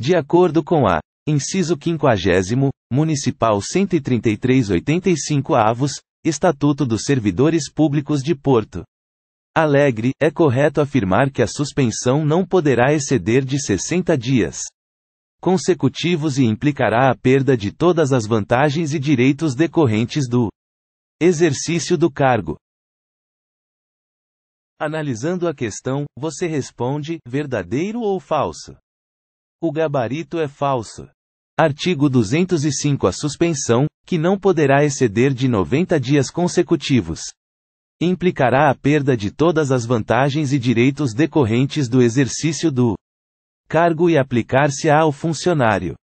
De acordo com a Inciso 50, Municipal 13385 Avos, Estatuto dos Servidores Públicos de Porto Alegre, é correto afirmar que a suspensão não poderá exceder de 60 dias consecutivos e implicará a perda de todas as vantagens e direitos decorrentes do exercício do cargo. Analisando a questão, você responde: verdadeiro ou falso? O gabarito é falso. Artigo 205 A suspensão, que não poderá exceder de 90 dias consecutivos, implicará a perda de todas as vantagens e direitos decorrentes do exercício do cargo e aplicar-se á ao funcionário